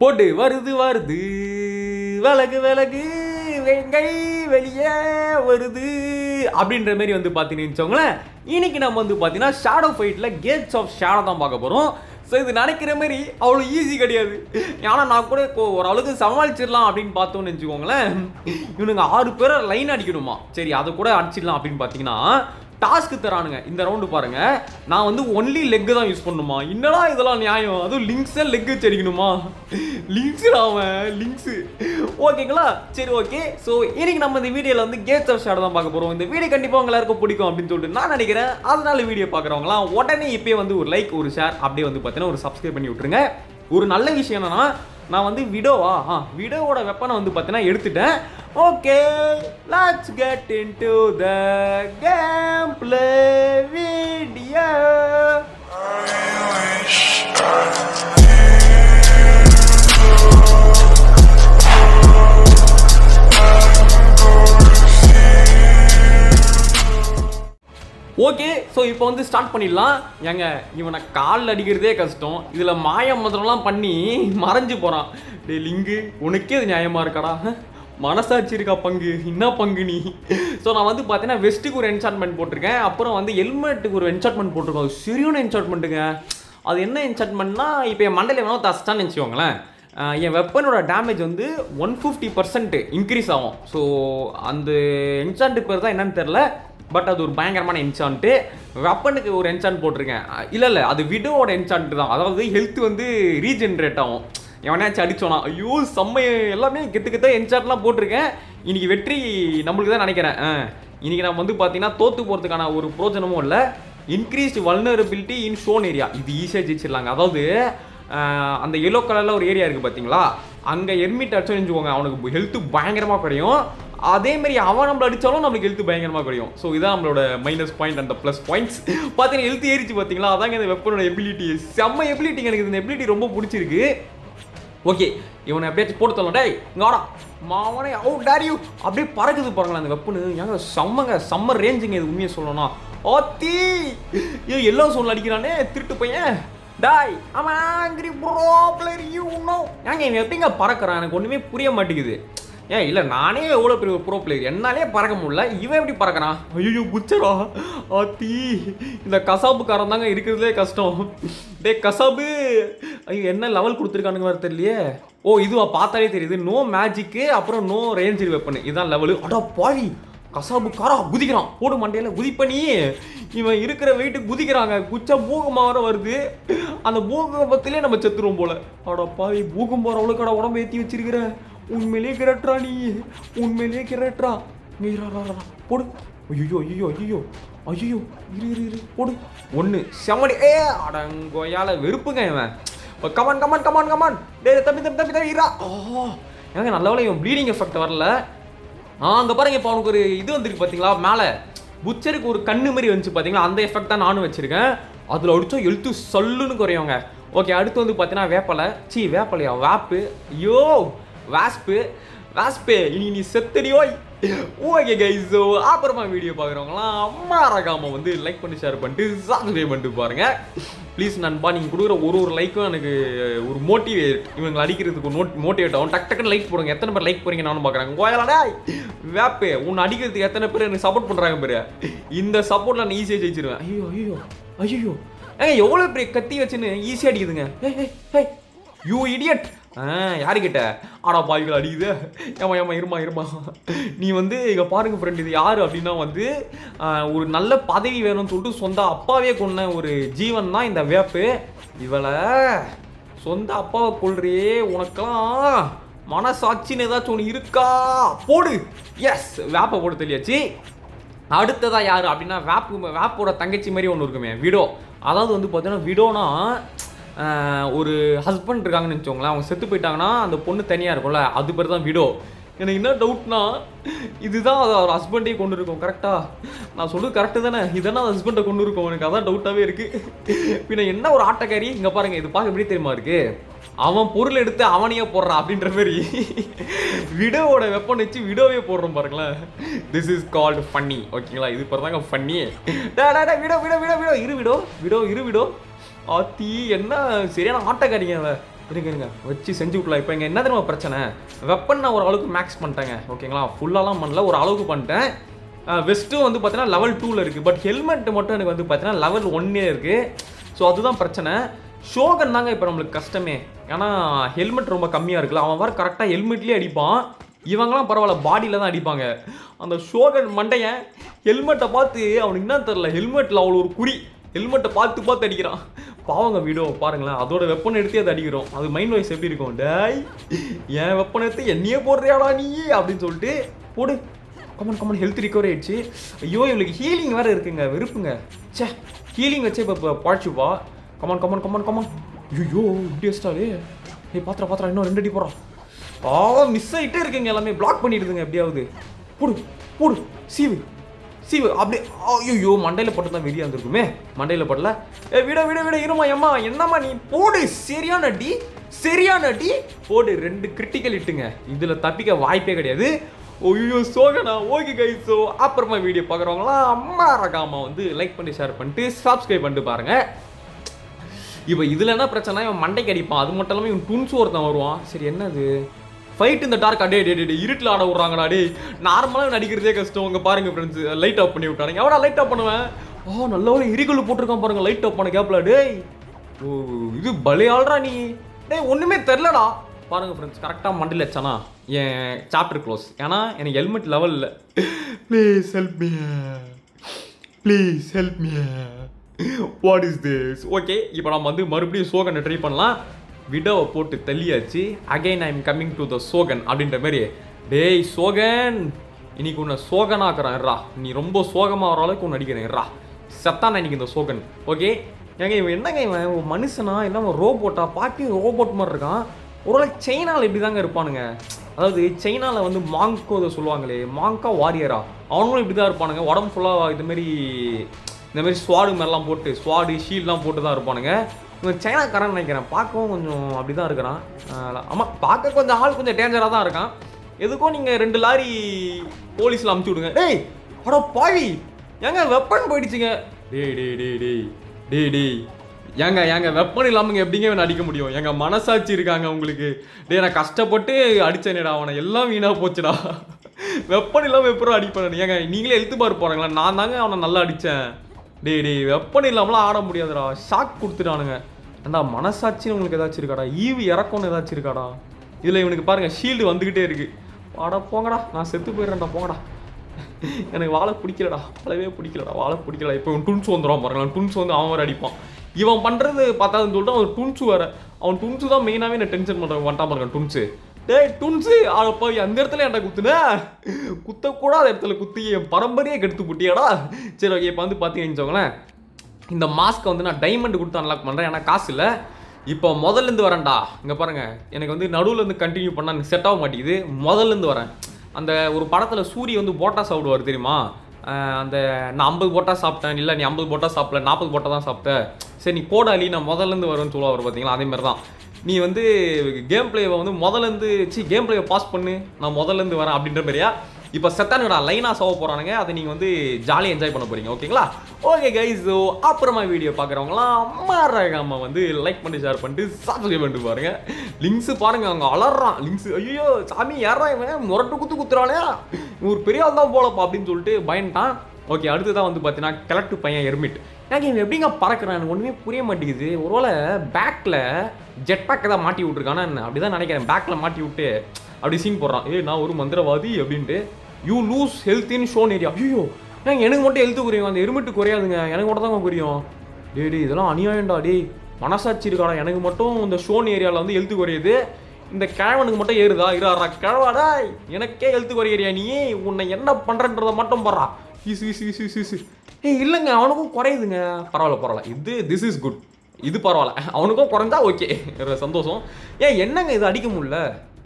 போட்டு வருது வருது விலகு விலகு வெங்கை வெளியே வருது அப்படின்ற மாதிரி வந்து பார்த்தீங்கன்னு வச்சோங்களேன் இன்னைக்கு நம்ம வந்து பார்த்தீங்கன்னா ஷேடோ ஃபைட்டில் கேட்ஸ் ஆஃப் ஷேடோ தான் பார்க்க போகிறோம் ஸோ இது நினைக்கிற மாதிரி அவ்வளோ ஈஸி கிடையாது ஏன்னா நான் கூட இப்போ ஓரளவுக்கு சமாளிச்சிடலாம் அப்படின்னு பார்த்தோம்னு வச்சுக்கோங்களேன் இவனுங்க ஆறு பேரை லைன் அடிக்கணுமா சரி அதை கூட அடிச்சிடலாம் அப்படின்னு பார்த்தீங்கன்னா டாஸ்க்கு தரானுங்க இந்த ரவுண்டு பாருங்க நான் வந்து ஒன்லி லெக்கு தான் யூஸ் பண்ணணுமா என்னடா இதெல்லாம் நியாயம் அதுவும் லிங்க்ஸை லெக் செடிக்கணுமா லிங்க்ஸ் அவன் லிங்க்ஸு ஓகேங்களா சரி ஓகே ஸோ இன்னைக்கு நம்ம இந்த வீடியோவில் வந்து கேட்ஸ் ஆஃப் ஷேடோ தான் பார்க்க போகிறோம் இந்த வீடியோ கண்டிப்பாக உங்க எல்லாருக்கும் பிடிக்கும் அப்படின்னு சொல்லிட்டு நான் நினைக்கிறேன் அதனால வீடியோ பார்க்குறவங்களாம் உடனே இப்போயே வந்து ஒரு லைக் ஒரு ஷேர் அப்படியே வந்து பார்த்தீங்கன்னா ஒரு சப்ஸ்கிரைப் பண்ணி விட்டுருங்க ஒரு நல்ல விஷயம் என்னன்னா நான் வந்து விடோவா ஆ விடோவோட வெப்பனை வந்து பார்த்தீங்கன்னா எடுத்துட்டேன் okay let's get into the game play video okay so இப்போ வந்து ஸ்டார்ட் பண்ணிடலாம் ஏங்க இவனை காலில் அடிக்கிறதே கஷ்டம் இதில் மாய மந்திரம்லாம் பண்ணி மறைஞ்சு போகிறான் டே லிங்கு உனக்கே அது நியாயமாக இருக்காடா மனசாட்சி இருக்கா பங்கு என்ன பங்கு நீ ஸோ நான் வந்து பார்த்தீங்கன்னா வெஸ்ட்டுக்கு ஒரு என்சார்ட்மெண்ட் போட்டிருக்கேன் அப்புறம் வந்து ஹெல்மெட்டுக்கு ஒரு என்சார்ட்மெண்ட் போட்டிருக்கோம் சிறியோன என்சார்ட்மெண்ட்டுங்க அது என்ன என்சார்ட்மெண்ட்னா இப்போ என் மண்டல வேணும் தஸ்டான்னு நினச்சிக்கோங்களேன் என் வெப்பனோட டேமேஜ் வந்து ஒன் ஃபிஃப்டி பர்சன்ட் இன்க்ரீஸ் ஆகும் ஸோ அந்த என்ஷான்ட் பேர் தான் என்னன்னு தெரில பட் அது ஒரு பயங்கரமான என்சான்ட்டு வெப்பனுக்கு ஒரு என்சான் போட்டிருக்கேன் இல்லை இல்லை அது விடோவோட என்சான்ட்டு தான் அதாவது ஹெல்த் வந்து ரீஜென்ரேட் ஆகும் எவனையாச்சும் அடித்தோனா ஐயோ செம்மைய எல்லாமே கெத்து கெத்த என்சார்ட்லாம் போட்டிருக்கேன் இன்றைக்கி வெற்றி நம்மளுக்கு தான் நினைக்கிறேன் இன்றைக்கி நான் வந்து பார்த்தீங்கன்னா தோற்று போகிறதுக்கான ஒரு பிரோஜனமும் இல்லை increased vulnerability in zone area இது ஈஸியாக ஜெயிச்சிடலாங்க அதாவது அந்த எல்லோ கலரில் ஒரு ஏரியா இருக்குது பார்த்தீங்களா அங்கே எர்மிட் அடிச்சோம் வச்சுக்கோங்க அவனுக்கு ஹெல்த்து பயங்கரமாக குறையும் அதேமாதிரி அவன் நம்மளை அடித்தாலும் நம்மளுக்கு எழுத்து பயங்கரமாக கிடைக்கும் ஸோ இதான் நம்மளோட minus point and plus points பார்த்தீங்கன்னா எழுத்து ஏறிச்சு பார்த்தீங்களா அதாங்க இந்த வெப்பனோட எபிலிட்டி செம்ம எபிலிட்டி எனக்கு இந்த எபிலிட்டி ரொம்ப பிடிச்சிருக்கு ஓகே இவனை எப்படியாச்சும் போட்டு தரலாம் டேய் இங்கே மாவனே அவுட் டேரியூ அப்படியே பறக்குது பாருங்களேன் அந்த வெப்பனு ஏங்க செம்மங்க செம்ம ரேஞ்சுங்க இது உண்மையை சொல்லணும் ஓத்தி இது எல்லாம் சொல்ல அடிக்கிறானே திருட்டு பையன் டாய் ஆமாம் angry bro player you know ஏங்க இவன் எப்படிங்க பறக்கிறான் எனக்கு ஒன்றுமே புரிய மாட்டேங்குது ஏன் இல்லை நானே எவ்வளோ பெரிய ப்ரோ பிளேயர் என்னாலே பறக்க முடியல இவன் எப்படி பறக்கிறான் ஐயோ புச்சரா ஆத்தி இந்த கசாப்புக்காரன் தாங்க இருக்கிறதே கஷ்டம் டே கசாபு ஐயோ என்ன லெவல் கொடுத்துருக்கானுங்க வேறு தெரியலையே ஓ இதுவா பார்த்தாலே தெரியுது நோ மேஜிக்கு அப்புறம் நோ ரேஞ்சில் வெப்பன் இதுதான் லெவலு அடா பாவி கசாபு காரா குதிக்கிறான் போடு மண்டையில் குதி பண்ணி இவன் இருக்கிற வெயிட்டு குதிக்கிறாங்க குச்சா பூகமாக வர வருது அந்த பூகம்பத்திலே நம்ம செத்துருவோம் போல அடா பாவி போகிற அவ்வளோக்கடா உடம்பு ஏற்றி வச்சிருக்கிற உண்மையிலேயே கிரட்டுறா நீ உண்மையிலேயே கிரட்டுறா நீ போடு ஐயோ ஐயோ ஐயோ ஐயோ இரு இரு இரு போடு ஒன்று செம்மடி ஏ அடங்கோயால வெறுப்புங்க இவன் கமான் கமான் கமான் கமான் டே தம்பி தம்பி தம்பி தம்பி இரா ஓ ஏங்க நல்ல வேலை இவன் ப்ளீடிங் எஃபெக்ட் வரல ஆ அங்கே பாருங்க இப்போ அவனுக்கு ஒரு இது வந்துருக்கு பார்த்தீங்களா மேலே புச்சருக்கு ஒரு கண்ணு மாதிரி வந்துச்சு பார்த்தீங்களா அந்த எஃபெக்ட் தான் நானும் வச்சுருக்கேன் அதில் அடிச்சோம் எழுத்து சொல்லுன்னு குறையவங்க ஓகே அடுத்து வந்து பார்த்தீங்கன்னா வேப்பலை சி வேப்பலையா வேப்பு ஐயோ வாஸ்பு வாஸ்பே இனி நீ ஓய் ஓகே கைஸ் அப்புறமா வீடியோ பார்க்குறவங்களாம் மறக்காமல் வந்து லைக் பண்ணி ஷேர் பண்ணிட்டு சப்ஸ்கிரைப் பண்ணிட்டு பாருங்கள் ப்ளீஸ் நண்பா நீங்கள் கொடுக்குற ஒரு ஒரு லைக்கும் எனக்கு ஒரு மோட்டிவேட் இவங்களை அடிக்கிறதுக்கு நோட் மோட்டிவேட் ஆகும் டக் டக்குன்னு லைக் போடுங்க எத்தனை பேர் லைக் போகிறீங்க நானும் பார்க்குறாங்க கோயலாடா வேப்பே உன்னை அடிக்கிறதுக்கு எத்தனை பேர் எனக்கு சப்போர்ட் பண்ணுறாங்க பேர் இந்த சப்போர்ட்டில் நான் ஈஸியாக ஜெயிச்சிருவேன் ஐயோ ஐயோ ஐயோ ஏங்க எவ்வளோ பெரிய கத்தி வச்சுன்னு ஈஸியாக அடிக்குதுங்க ஏய் ஏய் யூ இடியட் யாருக்கிட்ட ஆடா பாய்கள் அடிக்குது ஏமா ஏமா இருமா இருமா நீ வந்து இங்கே பாருங்க ஃப்ரெண்ட் இது யார் அப்படின்னா வந்து ஒரு நல்ல பதவி வேணும்னு சொல்லிட்டு சொந்த அப்பாவே கொண்ட ஒரு ஜீவன் தான் இந்த வேப்பு இவளை சொந்த அப்பாவை கொள்றியே உனக்கெல்லாம் மனசாட்சின்னு ஏதாச்சும் ஒன்று இருக்கா போடு எஸ் வேப்பை போட்டு தெரியாச்சு அடுத்ததாக யார் அப்படின்னா வேப்பு வேப்போட தங்கச்சி மாதிரி ஒன்று இருக்குமே விடோ அதாவது வந்து பார்த்தீங்கன்னா விடோனா ஒரு ஹஸ்பண்ட் இருக்காங்கன்னு வச்சுக்கோங்களேன் அவங்க செத்து போயிட்டாங்கன்னா அந்த பொண்ணு தனியாக இருக்கும்ல அது பேர் தான் விடோ எனக்கு என்ன டவுட்னா இதுதான் அதை அவர் ஹஸ்பண்டே கொண்டு இருக்கும் கரெக்டாக நான் சொல்லுது கரெக்டு தானே இதெல்லாம் ஹஸ்பண்டை கொண்டு இருக்கும் எனக்கு அதான் டவுட்டாகவே இருக்குது பின்ன என்ன ஒரு ஆட்டக்காரி இங்கே பாருங்கள் இது பார்க்க எப்படி தெரியுமா இருக்குது அவன் பொருள் எடுத்து அவனையே போடுறான் அப்படின்ற மாதிரி விடோவோட வெப்பன் வச்சு விடோவே போடுறோம் பாருங்களேன் திஸ் இஸ் கால்டு ஃபன்னி ஓகேங்களா இது ஃபன்னி தாங்க funny Widow Widow Widow Widow இரு விடோ விடோ இரு விடோ ஆத்தி என்ன சரியான ஆட்டக்காரிங்க அவன் இருங்க இருங்க வச்சு செஞ்சு விட்லாம் இப்போ இங்கே என்ன தெரியுமா பிரச்சனை வெப்பன் நான் ஒரு அளவுக்கு மேக்ஸ் பண்ணிட்டேங்க ஓகேங்களா ஃபுல்லாலாம் பண்ணல ஒரு அளவுக்கு பண்ணிட்டேன் வெஸ்ட்டும் வந்து பார்த்தீங்கன்னா லெவல் டூவில் இருக்குது பட் ஹெல்மெட் மட்டும் எனக்கு வந்து பார்த்தீங்கன்னா லெவல் ஒன்னே இருக்குது ஸோ அதுதான் பிரச்சனை ஷோகன் தாங்க இப்போ நம்மளுக்கு கஷ்டமே ஏன்னா ஹெல்மெட் ரொம்ப கம்மியாக இருக்குல்ல அவன் வர கரெக்டாக ஹெல்மெட்லேயே அடிப்பான் இவங்களாம் பரவாயில்ல பாடியில் தான் அடிப்பாங்க அந்த ஷோகன் மண்டையன் ஹெல்மெட்டை பார்த்து அவனுக்கு என்ன தெரில ஹெல்மெட்டில் அவ்வளோ ஒரு குறி ஹெல்மெட்டை பார்த்து பார்த்து அடிக்கிறான் பாவங்க வீடியோ பாருங்களேன் அதோட வெப்பனை எடுத்து அதை அடிக்கிறோம் அது மைண்ட் வாய்ஸ் எப்படி இருக்கும் டாய் என் வெப்பனை எடுத்து என்னையே போடுறியாடா நீ அப்படின்னு சொல்லிட்டு போடு கமன் கமன் ஹெல்த் ரிகவரி ஆயிடுச்சு ஐயோ இவளுக்கு ஹீலிங் வேறு இருக்குங்க வெறுப்புங்க சே ஹீலிங் வச்சே இப்போ இப்போ பழச்சுப்பா கமன் கமன் கமன் கமான் ஐயோ இப்படி வச்சிட்டாலே ஏய் பாத்திரம் பாத்திரம் இன்னும் ரெண்டு அடி போகிறான் ஆ மிஸ் ஆகிட்டே இருக்குங்க எல்லாமே பிளாக் பண்ணிடுதுங்க எப்படியாவது போடு போடு சீவு சி அப்படி ஐயோ மண்டையில் போட்டு தான் வெளியே வந்திருக்குமே மண்டையில் போடல ஏ விட விட விட இருமா எம்மா என்னம்மா நீ போடு சரியான டி சரியான டி போடு ரெண்டு கிரிட்டிக்கல் இட்டுங்க இதில் தப்பிக்க வாய்ப்பே கிடையாது ஐயோ சோகனா ஓகே கை ஸோ அப்புறமா வீடியோ பார்க்குறவங்களாம் அம்மா ரகாமா வந்து லைக் பண்ணி ஷேர் பண்ணிட்டு சப்ஸ்கிரைப் பண்ணிட்டு பாருங்கள் இப்போ இதில் என்ன பிரச்சனை இவன் மண்டைக்கு அடிப்பான் அது மட்டும் இல்லாமல் இவன் டுன்ஸ் ஒருத்தன் வருவான் சரி என்னது ஃபைட் இந்த டார்க் அடே டே டே இருட்டில் ஆட விட்றாங்கடா டே நார்மலாக நடிக்கிறதே கஷ்டம் உங்கள் பாருங்கள் ஃப்ரெண்ட்ஸ் லைட் ஆஃப் பண்ணி விட்டானுங்க எவ்வளோ லைட் ஆஃப் பண்ணுவேன் ஓ நல்ல ஒரு எரிகல் போட்டிருக்கான் பாருங்க லைட் ஆஃப் பண்ண கேப்பில் டேய் ஓ இது பலையாளரா நீ டேய் ஒன்றுமே தெரிலடா பாருங்க ஃப்ரெண்ட்ஸ் கரெக்டாக மண்டில் வச்சானா என் சாப்டர் க்ளோஸ் ஏன்னா எனக்கு ஹெல்மெட் லெவல் இல்லை please help me please help me what is this okay இப்போ நம்ம வந்து மறுபடியும் சோகனை ட்ரை பண்ணலாம் விடோவை போட்டு தள்ளியாச்சு again I am coming to the Shogun அப்படின்ற மாதிரி டேய் சோகன் இன்னைக்கு உன்னை சோகனாக்குறான்ரா ரா நீ ரொம்ப சோகமாக வர அளவுக்கு ஒன்று அடிக்கிறேன் ரா இன்னைக்கு இந்த சோகன் ஓகே ஏங்க இவன் என்னங்க இவன் மனுஷனா இல்லாமல் ரோபோட்டா பாட்டி ரோபோட் மாதிரி இருக்கான் ஒரு சைனாவில் இப்படி தாங்க இருப்பானுங்க அதாவது சைனாவில் வந்து மாங்கோ இதை சொல்லுவாங்களே மாங்கா வாரியரா அவனும் இப்படி தான் இருப்பானுங்க உடம்பு ஃபுல்லாக இதுமாரி இந்தமாரி ஸ்வாடு மாதிரிலாம் போட்டு ஸ்வாடு ஷீல்லாம் போட்டு தான் இருப்பானுங்க இவன் சைனாக்காரன் நினைக்கிறேன் பார்க்கவும் கொஞ்சம் அப்படி தான் இருக்கிறான் ஆமாம் பார்க்க கொஞ்சம் ஆள் கொஞ்சம் டேஞ்சராக தான் இருக்கான் எதுக்கும் நீங்கள் ரெண்டு லாரி போலீஸில் அமுச்சு விடுங்க டேய் அட பாவி ஏங்க வெப்பன் போயிடுச்சுங்க டே டே டே டே டே டே ஏங்க ஏங்க வெப்பன் இல்லாமல் எப்படிங்க இவன் அடிக்க முடியும் எங்கள் மனசாட்சி இருக்காங்க உங்களுக்கு டே நான் கஷ்டப்பட்டு அடித்தேனேடா அவனை எல்லாம் வீணாக போச்சுடா வெப்பன் இல்லாமல் எப்போ அடிப்பேன் ஏங்க நீங்களே எழுத்து பாரு போகிறாங்களா நான் தாங்க அவனை நல்லா அடித்தேன் டே டே வெப்பன் இல்லாமலாம் ஆட முடியாதுடா ஷாக் கொடுத்துட்டானுங்க ஏண்டா மனசாட்சின்னு உங்களுக்கு ஏதாச்சும் இருக்காடா ஈவு இறக்கம்னு ஏதாச்சும் இருக்காடா இதில் இவனுக்கு பாருங்கள் ஷீல்டு வந்துக்கிட்டே இருக்குது வாடா போங்கடா நான் செத்து போயிடுறேன்டா போங்கடா எனக்கு வாழை பிடிக்கலடா வாழவே பிடிக்கலடா வாழை பிடிக்கலடா இப்போ இவன் டுன்ஸ் வந்துடும் பாருங்களா டுன்ஸ் வந்து அவன் வேறு அடிப்பான் இவன் பண்ணுறது பார்த்தாதுன்னு சொல்லிட்டு அவன் டுன்ஸ் வேறு அவன் டுன்ஸு தான் மெயினாகவே என்ன டென்ஷன் பண்ணுறான் வண்டா பாருங்க டுன்ஸு டேய் டுன்ஸு அதை போய் அந்த இடத்துல என்ன குத்துன குத்தக்கூடாத இடத்துல குத்தி என் பரம்பரையே கெடுத்து குட்டியாடா சரி ஓகே இப்போ வந்து பார்த்தீங்கன்னு வச்சுக்கோங்களேன் இந்த மாஸ்க்கை வந்து நான் டைமண்ட் கொடுத்து அன்லாக் பண்ணுறேன் ஏன்னா காசு இல்லை இப்போ முதல்லேருந்து வரேன்டா இங்கே பாருங்கள் எனக்கு வந்து நடுவுலேருந்து கண்டினியூ பண்ணால் எனக்கு செட் ஆக மாட்டேங்குது முதல்லேருந்து வரேன் அந்த ஒரு படத்தில் சூரிய வந்து போட்டா சாப்பிடுவார் தெரியுமா அந்த நான் ஐம்பது போட்டா சாப்பிட்டேன் இல்லை நீ ஐம்பது போட்டா சாப்பிட்ல நாற்பது போட்டா தான் சாப்பிட்டேன் சரி நீ கோடாலி நான் முதல்லேருந்து வரும்னு சொல்லுவார் பார்த்தீங்களா அதே தான் நீ வந்து கேம் பிளேவை வந்து முதலேருந்து சி கேம் பிளேவை பாஸ் பண்ணு நான் முதலேருந்து வரேன் அப்படின்ற மாதிரியா இப்போ செத்தானுங்கடா லைனாக சோவ போகிறானுங்க அதை நீங்கள் வந்து ஜாலியாக என்ஜாய் பண்ண போகிறீங்க ஓகேங்களா ஓகே கைஸோ அப்புறமா வீடியோ பார்க்குறவங்களாம் மறக்காமல் வந்து லைக் பண்ணி ஷேர் பண்ணிட்டு சப்ஸ்கிரைப் பண்ணிட்டு பாருங்க லிங்க்ஸு பாருங்கள் அவங்க அலறான் லிங்க்ஸ் ஐயோ சாமி யாரா இவன் முரட்டு குத்து குத்துறானே ஒரு பெரிய ஆள் தான் போலப்பா அப்படின்னு சொல்லிட்டு பயன்ட்டான் ஓகே தான் வந்து பார்த்தீங்கன்னா கலெக்ட் பையன் எர்மிட் எனக்கு இவன் எப்படிங்க பறக்கிறான் எனக்கு ஒன்றுமே புரிய மாட்டேங்குது ஒருவேளை பேக்கில் ஜெட் பேக்கை தான் மாட்டி விட்ருக்கானா அப்படி தான் நினைக்கிறேன் பேக்கில் மாட்டி விட்டு அப்படி சீன் போடுறான் ஏ நான் ஒரு மந்திரவாதி அப்படின்ட்டு you lose health in zone area ஐயோ நான் எனக்கு மட்டும் ஹெல்த்து குறையும் அந்த எருமிட்டு குறையாதுங்க எனக்கு மட்டும் தான் புரியும் டே டே இதெல்லாம் அநியாயம்டா டே மனசாட்சி இருக்காடா எனக்கு மட்டும் இந்த ஷோன் ஏரியாவில் வந்து ஹெல்த்து குறையுது இந்த கிழவனுக்கு மட்டும் ஏறுதா இறாரா கிழவாடா எனக்கே ஹெல்த்து குறையிறியா நீ உன்னை என்ன பண்ணுறன்றதை மட்டும் போடுறா ஏய் இல்லைங்க அவனுக்கும் குறையுதுங்க பரவாயில்ல பரவாயில்ல இது திஸ் இஸ் குட் இது பரவாயில்ல அவனுக்கும் குறைஞ்சா ஓகே சந்தோஷம் ஏன் என்னங்க இது அடிக்க முடியல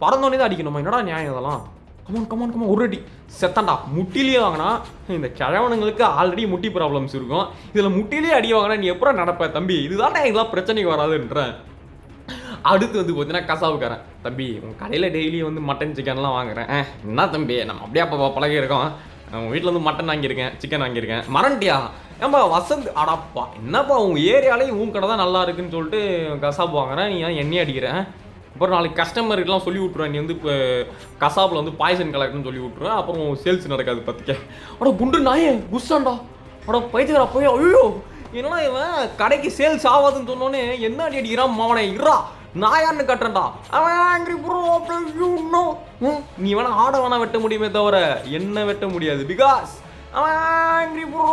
பறந்தோடனே தான் அடிக்கணுமா என்னடா நியாயம் இதெல்லாம் கமான் கமான் கமான் ஒரு அடி செத்தாண்டா முட்டிலேயே வாங்கினா இந்த கிழவனுங்களுக்கு ஆல்ரெடி முட்டி ப்ராப்ளம்ஸ் இருக்கும் இதில் முட்டிலேயே அடி வாங்கினா நீ எப்போ நடப்ப தம்பி இதுதான் இதெல்லாம் பிரச்சனைக்கு வராதுன்றேன் அடுத்து வந்து பார்த்தீங்கன்னா கசாவுக்காரன் தம்பி உங்கள் கடையில் டெய்லி வந்து மட்டன் சிக்கன்லாம் வாங்குறேன் என்ன தம்பி நம்ம அப்படியே அப்போ பழகிருக்கோம் நம்ம வீட்டில் வந்து மட்டன் வாங்கியிருக்கேன் சிக்கன் வாங்கியிருக்கேன் மரண்டியா ஏன்பா வசந்த் அடாப்பா என்னப்பா உங்கள் ஏரியாலே உன் கடை தான் நல்லா இருக்குன்னு சொல்லிட்டு கசாப் வாங்குறேன் நீ ஏன் எண்ணெய் அடிக்கிறேன் அப்புறம் நாளைக்கு கஸ்டமர்கிட்டலாம் சொல்லி விட்ருவேன் நீ வந்து இப்போ கசாப்பில் வந்து பாய்சன் கலெக்டர்னு சொல்லி விட்ருவேன் அப்புறம் சேல்ஸ் நடக்காது பார்த்துக்க அடா குண்டு நாயே குஸ்டாண்டா அடா பைத்தியக்காரா போய் ஐயோ என்னடா இவன் கடைக்கு சேல்ஸ் ஆகாதுன்னு சொன்னோன்னே என்ன அடி அடிக்கிறான் மாவனே இறா நான் யாருன்னு காட்டுறேன்டா ஆங்கிரி ப்ரோ நீ வேணா ஆட வேணா வெட்ட முடியுமே தவிர என்ன வெட்ட முடியாது பிகாஸ் ஆங்கிரி ப்ரோ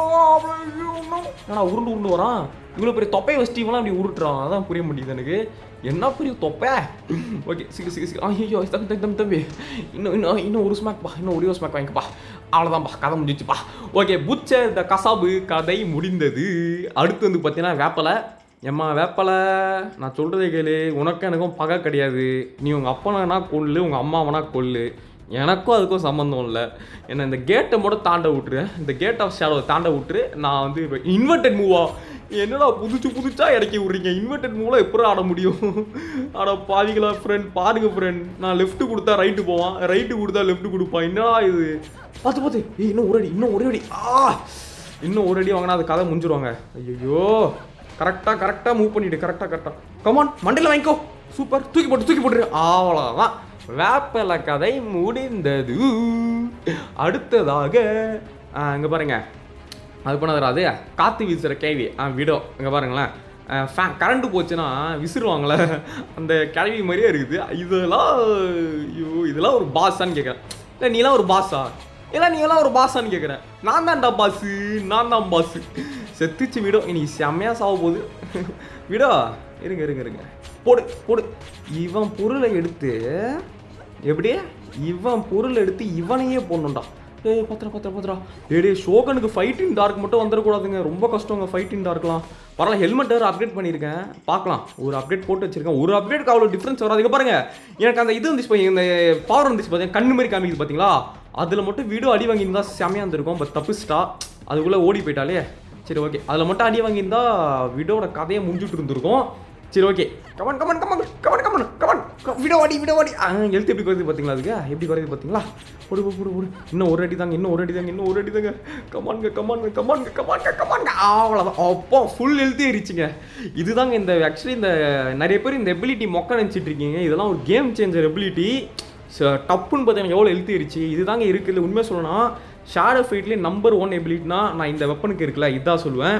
ஏன்னா உருண்டு உருண்டு வரான் இவ்வளோ பெரிய தொப்பை வச்சு இவெல்லாம் அப்படி உருட்டுறான் அதான் புரிய முடியுது எனக்கு என்ன பெரிய தொப்பை ஓகே சிக்கு சிக்கு சிக்கு ஐயோ தம்பி தம்பி தம்பி இன்னும் இன்னும் இன்னும் ஒரு ஸ்மாக்ப்பா இன்னும் ஒரே ஒரு ஸ்மாக் வாங்கிப்பா அவ்வளோதான்ப்பா கதை முடிஞ்சிச்சுப்பா ஓகே புச்ச இந்த கசாபு கதை முடிந்தது அடுத்து வந்து பார்த்தீங்கன்னா வேப்பலை எம்மா வேப்பலை நான் சொல்கிறதே கேளு உனக்கும் எனக்கும் பகை கிடையாது நீ உங்கள் அப்பனா கொல்லு உங்கள் அம்மாவனா கொல்லு எனக்கும் அதுக்கும் சம்மந்தம் இல்லை என்னை இந்த கேட்டை மட்டும் தாண்ட விட்டுரு இந்த கேட் ஆஃப் ஷேடோ தாண்ட விட்டுரு நான் வந்து இப்போ இன்வெர்டட் மூவா என்னடா புதுச்சு புதுச்சா இறக்கி விட்றீங்க இன்வெர்டட் மூவில் எப்படி ஆட முடியும் ஆட பாதிக்கலாம் ஃப்ரெண்ட் பாருங்க ஃப்ரெண்ட் நான் லெஃப்ட்டு கொடுத்தா ரைட்டு போவான் ரைட்டு கொடுத்தா லெஃப்ட்டு கொடுப்பான் என்னடா இது பார்த்து பார்த்து ஏய் இன்னும் ஒரு அடி இன்னும் ஒரு அடி ஆ இன்னும் ஒரு அடி வாங்கினா அது கதை முடிஞ்சிருவாங்க ஐயோ கரெக்டாக கரெக்டாக மூவ் பண்ணிவிடு கரெக்டாக கரெக்டாக கமான் மண்டல வாங்கிக்கோ சூப்பர் தூக்கி போட்டு தூக்கி போட்டுரு அவ்வளோதான் வேப்பல கதை முடிந்தது அடுத்ததாக இங்கே பாருங்கள் அது பண்ண வராது காற்று வீசுகிற கேள்வி ஆ விடோ இங்கே பாருங்களேன் ஃபே கரண்ட்டு போச்சுன்னா விசிறுவாங்களே அந்த கிழவி மாதிரியே இருக்குது இதெல்லாம் ஐயோ இதெல்லாம் ஒரு பாஸான்னு கேட்குறேன் இல்லை நீலாம் ஒரு பாஸா இல்லை எல்லாம் ஒரு பாஸான்னு கேட்குறேன் நான் தான்டா பாஸு நான் தான் பாஸு செத்துச்சு விடும் இனி செம்மையா சாவ போகுது விடோ இருங்க இருங்க இருங்க போடு போடு இவன் பொருளை எடுத்து எப்படி இவன் பொருள் எடுத்து இவனையே போடணும்டா ஏய் பத்திரா பத்திரா பத்திரா ஏடி ஷோகனுக்கு ஃபைட்டிங் டார்க் மட்டும் வந்துடக்கூடாதுங்க ரொம்ப கஷ்டங்க ஃபைட்டிங் டார்க்லாம் பரவாயில்ல ஹெல்மெட் வேறு அப்டேட் பண்ணியிருக்கேன் பார்க்கலாம் ஒரு அப்டேட் போட்டு வச்சிருக்கேன் ஒரு அப்டேட்டுக்கு அவ்வளோ டிஃப்ரென்ஸ் வராதுங்க பாருங்க எனக்கு அந்த இது வந்துச்சு இந்த பவர் வந்துச்சு பார்த்தீங்க கண்ணு மாதிரி காமிக்குது பார்த்தீங்களா அதில் மட்டும் வீடு அடி வாங்கியிருந்தா செமையாக இருந்திருக்கும் பட் தப்பிச்சிட்டா அதுக்குள்ளே ஓடி போயிட்டாலே சரி ஓகே அதில் மட்டும் அடி வாங்கியிருந்தா விடோட கதையை முடிஞ்சுட்டு இருந்திருக்கும் சரி okay come on come on come on come on come on come on விடவாடி அடி எழுத்து எப்படி குறையுது பார்த்தீங்களா அதுக்கு எப்படி குறையுது பார்த்தீங்களா ஒரு ஒரு ஒரு இன்னும் ஒரு அடி தாங்க இன்னும் ஒரு அடி தாங்க இன்னும் ஒரு அடி தாங்க கமான்ங்க கமான்ங்க கமான்ங்க கமான்ங்க கமான்ங்க அவ்வளோதான் அப்போ ஃபுல் எழுத்து ஏறிச்சிங்க இதுதாங்க இந்த ஆக்சுவலி இந்த நிறைய பேர் இந்த எபிலிட்டி மொக்க நினச்சிட்டு இருக்கீங்க இதெல்லாம் ஒரு கேம் சேஞ்சர் எபிலிட்டி டப்புன்னு பார்த்தீங்கன்னா எவ்வளோ எழுத்து ஏறிச்சு இதுதாங்க இருக்குது உண்மையாக சொல்லணும் ஷேடோ ஃபைட்லேயே நம்பர் ஒன் எபிலிட்டினா நான் இந்த வெப்பனுக்கு இருக்குல்ல இதான் சொல்லுவேன்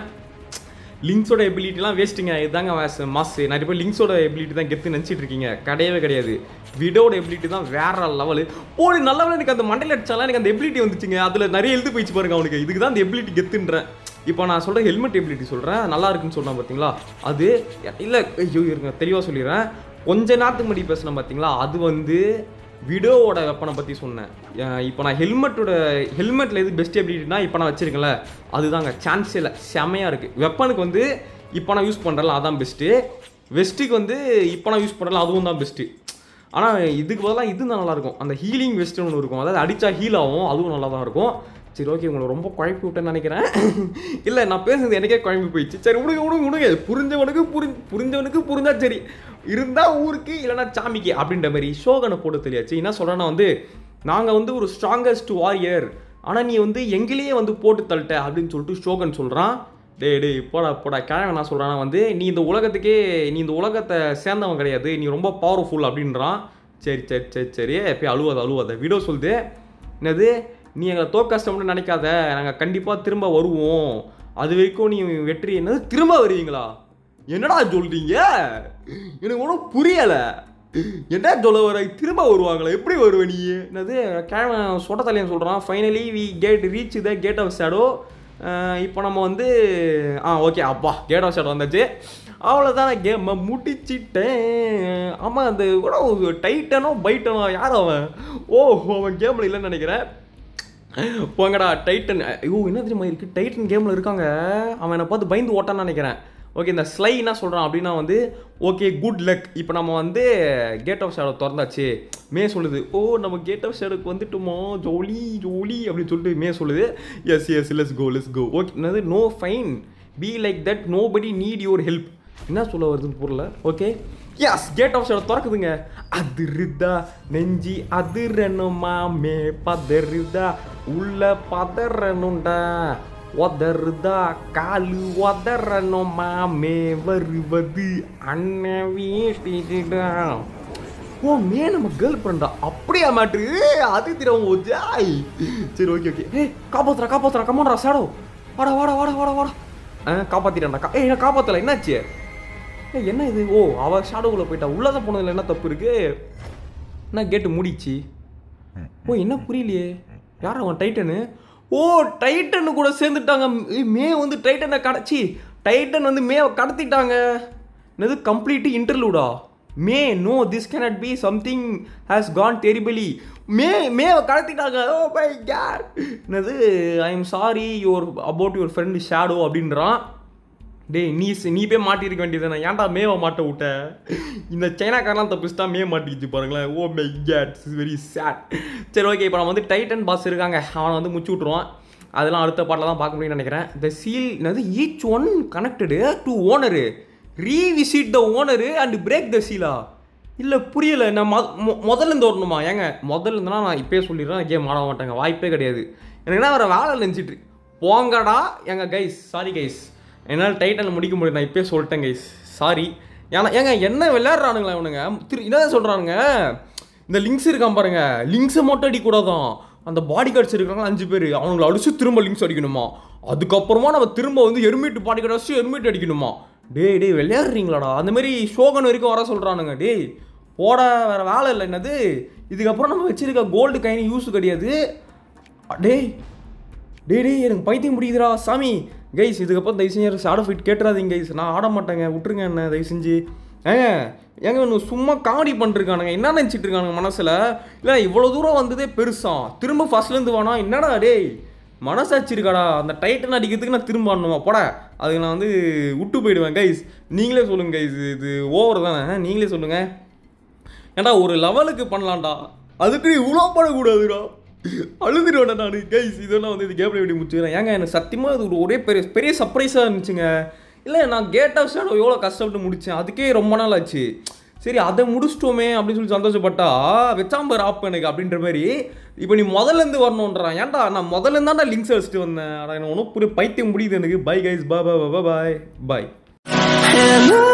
லிங்ஸோட எபிலிட்டிலாம் வேஸ்ட்டுங்க இதுதாங்க மாஸ் நிறைய பேர் லிங்ஸோட எபிலிட்டி தான் கெத்து நினச்சிட்டு இருக்கீங்க கிடையவே கிடையாது விடோட எபிலிட்டி தான் வேற லெவலு ஓ நல்ல எனக்கு அந்த மண்டையில் அடிச்சாலாம் எனக்கு அந்த எபிலிட்டி வந்துச்சுங்க அதில் நிறைய எழுதி போயிடுச்சு பாருங்க அவனுக்கு இதுக்கு தான் அந்த எபிலிட்டி கெத்துன்றேன் இப்போ நான் சொல்கிற ஹெல்மெட் எபிலிட்டி சொல்கிறேன் நல்லா இருக்குன்னு சொன்னேன் பார்த்தீங்களா அது இல்லை ஐயோ இருங்க தெளிவாக சொல்லிடுறேன் கொஞ்ச நேரத்துக்கு முன்னாடி பேசுனேன் பார்த்தீங்களா அது வந்து விடோவோட வெப்பனை பற்றி சொன்னேன் இப்போ நான் ஹெல்மெட்டோட ஹெல்மெட்டில் எது பெஸ்ட் எப்படின்னா இப்போ நான் வச்சிருக்கேன்ல அதுதாங்க சான்ஸ் இல்லை செமையாக இருக்குது வெப்பனுக்கு வந்து இப்போ நான் யூஸ் பண்ணுறல அதான் பெஸ்ட்டு வெஸ்ட்டுக்கு வந்து இப்போ நான் யூஸ் பண்ணுறல அதுவும் தான் பெஸ்ட்டு ஆனால் இதுக்கு பதிலாக இது நல்லாயிருக்கும் அந்த ஹீலிங் வெஸ்ட்டுன்னு ஒன்று இருக்கும் அதாவது அடித்தா ஹீல் ஆகும் அதுவும் நல்லா தான் இருக்கும் சரி ஓகே உங்களை ரொம்ப குழப்பி விட்டேன்னு நினைக்கிறேன் இல்லை நான் பேசுனது எனக்கே குழம்பு போயிடுச்சு சரி உடுங்க உடுங்க உடுங்க புரிஞ்சவனுக்கு புரி புரிஞ்சவனுக்கு புரிஞ்சா சரி இருந்தால் ஊருக்கு இல்லைனா சாமிக்கு அப்படின்ற மாதிரி ஷோகனை போட்டு தெரியாச்சு என்ன சொல்கிறேன்னா வந்து நாங்கள் வந்து ஒரு ஸ்ட்ராங்கஸ்ட் வாரியர் ஆனால் நீ வந்து எங்கிலேயே வந்து போட்டு தள்ளிட்ட அப்படின்னு சொல்லிட்டு ஷோகன் சொல்கிறான் டே டே போடா போடா கிழவன் என்ன சொல்கிறானா வந்து நீ இந்த உலகத்துக்கே நீ இந்த உலகத்தை சேர்ந்தவன் கிடையாது நீ ரொம்ப பவர்ஃபுல் அப்படின்றான் சரி சரி சரி சரி போய் அழுவாத அழுவாத வீடியோ சொல்லுது என்னது நீ எங்களை தோக்கஷ்டம்னு நினைக்காத நாங்கள் கண்டிப்பாக திரும்ப வருவோம் அது வரைக்கும் நீ வெற்றி என்னது திரும்ப வருவீங்களா என்னடா சொல்கிறீங்க எனக்கு ஒன்றும் புரியலை என்ன சொல்ல வர திரும்ப வருவாங்களா எப்படி வருவ நீ என்னது கிழவன் சொட்ட தலையன் சொல்கிறான் finally we get reach the gate of shadow இப்போ நம்ம வந்து ஆ ஓகே அப்பா கேட் ஆஃப் ஷேடோ வந்தாச்சு அவ்வளோதான் கேமை முடிச்சிட்டேன் ஆமாம் அந்த கூட டைட்டனோ பைட்டனோ யார் அவன் ஓ அவன் கேமில் இல்லைன்னு நினைக்கிறேன் போங்கடா டைட்டன் ஐயோ என்ன தெரியுமா இருக்குது டைட்டன் கேமில் இருக்காங்க அவன் என்னை பார்த்து பயந்து ஓட்டான்னு நினைக்கிறேன் ஓகே இந்த ஸ்லை என்ன சொல்கிறான் அப்படின்னா வந்து ஓகே குட் லக் இப்போ நம்ம வந்து கேட் ஆஃப் ஷேடோ திறந்தாச்சு மே சொல்லுது ஓ நம்ம கேட் ஆஃப் ஷேடோக்கு வந்துட்டுமோ ஜோலி ஜோலி அப்படின்னு சொல்லிட்டு மே சொல்லுது yes yes let's go let's go okay என்னது no fine be like that nobody need your help என்ன சொல்ல வருதுன்னு புரியல ஓகே எஸ் கேட் ஆஃப் திறக்குதுங்க திறக்குதுங்க அதிருதா நெஞ்சி மே பதறுதா உள்ள பதறணும்டா உதறுதா காலு மே வருவது அண்ணன் வீட்டிடா ஓ மே நம்ம கேர்ள் ஃப்ரெண்டா அப்படியா மாட்டு அது திரும்ப ஓஜாய் சரி ஓகே ஓகே ஏய் காப்பாத்துறா காப்பாத்துறா கமாண்டா சாடோ வாடா வாடா வாடா வாடா வாடா ஆ காப்பாத்திட்டேன்டா ஏய் நான் என்னாச்சு என்ன இது ஓ அவள் ஷாடோவில் போயிட்டா உள்ளே தான் போனதில் என்ன தப்பு இருக்கு என்ன கேட்டு முடிச்சு ஓ என்ன புரியலையே யார் அவன் டைட்டனு ஓ டைட்டனு கூட சேர்ந்துட்டாங்க மே வந்து டைட்டனை கடைச்சி டைட்டன் வந்து மே கடத்திட்டாங்க என்னது கம்ப்ளீட்டு இன்டர்லூடா May no this cannot be something has gone terribly May May கடத்திட்டாங்க ஓ பை கேர் என்னது I am sorry your about your friend shadow அப்படின்றான் டேய் நீ நீ போய் மாட்டிருக்க வேண்டியது ஏன்டா மேவை மாட்ட விட்ட இந்த சைனாக்காரெலாம் தப்பிச்சுட்டா மே மாட்டிக்கிச்சு பாருங்களேன் oh my cat is very sad சரி ஓகே இப்போ நம்ம வந்து டைட்டன் பாஸ் இருக்காங்க அவனை வந்து முச்சு விட்ருவான் அதெல்லாம் அடுத்த பாட்டில் தான் பார்க்க முடியும்னு நினைக்கிறேன் த சீல் என்னது each one connected to owner revisit the owner and break the சீலா இல்லை புரியலை நான் மொ முதல்ல இருந்து வரணுமா ஏங்க முதல்ல இருந்தனா நான் இப்போயே சொல்லிடுறேன் கேம் ஆட மாட்டேங்க வாய்ப்பே கிடையாது எனக்கு என்ன வேறு வேலை நினச்சிட்டு போங்கடா எங்கள் கைஸ் சாரி கைஸ் என்னால் டைட்டன் முடிக்க முடியும் நான் இப்பயே சொல்லிட்டேன் கைஸ் சாரி ஏன்னா ஏங்க என்ன விளையாடுறானுங்களா இவனுங்க திரு என்ன சொல்கிறானுங்க இந்த லிங்க்ஸ் இருக்கான் பாருங்க லிங்க்ஸை மட்டும் அடிக்கூடாதான் அந்த பாடி கார்ட்ஸ் இருக்கிறாங்களா அஞ்சு பேர் அவங்கள அடிச்சு திரும்ப லிங்க்ஸ் அடிக்கணுமா அதுக்கப்புறமா நம்ம திரும்ப வந்து எருமிட்டு பாடி கார்டு வச்சு எருமிட்டு அடிக்கணுமா டேய் டே விளையாடுறீங்களாடா அந்த மாதிரி ஷோகன் வரைக்கும் வர சொல்கிறானுங்க டேய் போட வேறு வேலை இல்லை என்னது இதுக்கப்புறம் நம்ம வச்சுருக்க கோல்டு கைனி யூஸ் கிடையாது டேய் டேய் டேய் எனக்கு பைத்தியம் முடியுதுடா சாமி கைஸ் இதுக்கப்புறம் தயவு செஞ்சு ஷேடோ ஃபிட் கேட்டுறாதீங்க கைஸ் நான் ஆட மாட்டேங்க விட்டுருங்க என்ன தயவு செஞ்சு ஏங்க ஏங்க இன்னும் சும்மா காமெடி பண்ணிருக்கானுங்க என்ன நினச்சிட்டு இருக்கானுங்க மனசில் இல்லை இவ்வளோ தூரம் வந்ததே பெருசாக திரும்ப ஃபஸ்ட்லேருந்து வானா என்னடா டேய் மனசாச்சிருக்காடா இருக்காடா அந்த டைட்டன் அடிக்கிறதுக்கு நான் திரும்ப ஆடணுமா போட அதுக்கு நான் வந்து விட்டு போயிடுவேன் கைஸ் நீங்களே சொல்லுங்கள் கைஸ் இது ஓவர் தானே நீங்களே சொல்லுங்கள் ஏன்டா ஒரு லெவலுக்கு பண்ணலான்டா அதுக்கு இவ்வளோ பண்ணக்கூடாதுடா அழுதுருவேன் நான் கைஸ் இதெல்லாம் வந்து இது கேப்ல எப்படி முடிச்சுக்கிறேன் ஏங்க எனக்கு சத்தியமாக இது ஒரு ஒரே பெரிய பெரிய சர்ப்ரைஸாக இருந்துச்சுங்க இல்லை நான் கேட் ஆஃப் ஷேடோ எவ்வளோ கஷ்டப்பட்டு முடித்தேன் அதுக்கே ரொம்ப நாள் ஆச்சு சரி அதை முடிச்சிட்டோமே அப்படின்னு சொல்லி சந்தோஷப்பட்டா வெச்சாம்பர் ஆப் எனக்கு அப்படின்ற மாதிரி இப்போ நீ முதல்லேருந்து வரணுன்றான் ஏன்டா நான் முதல்ல தான் லிங்க்ஸ் அடிச்சுட்டு வந்தேன் ஆனால் எனக்கு ஒன்றும் புரிய பைத்தியம் முடியுது எனக்கு பை கைஸ் பா பா பா பாய் பாய்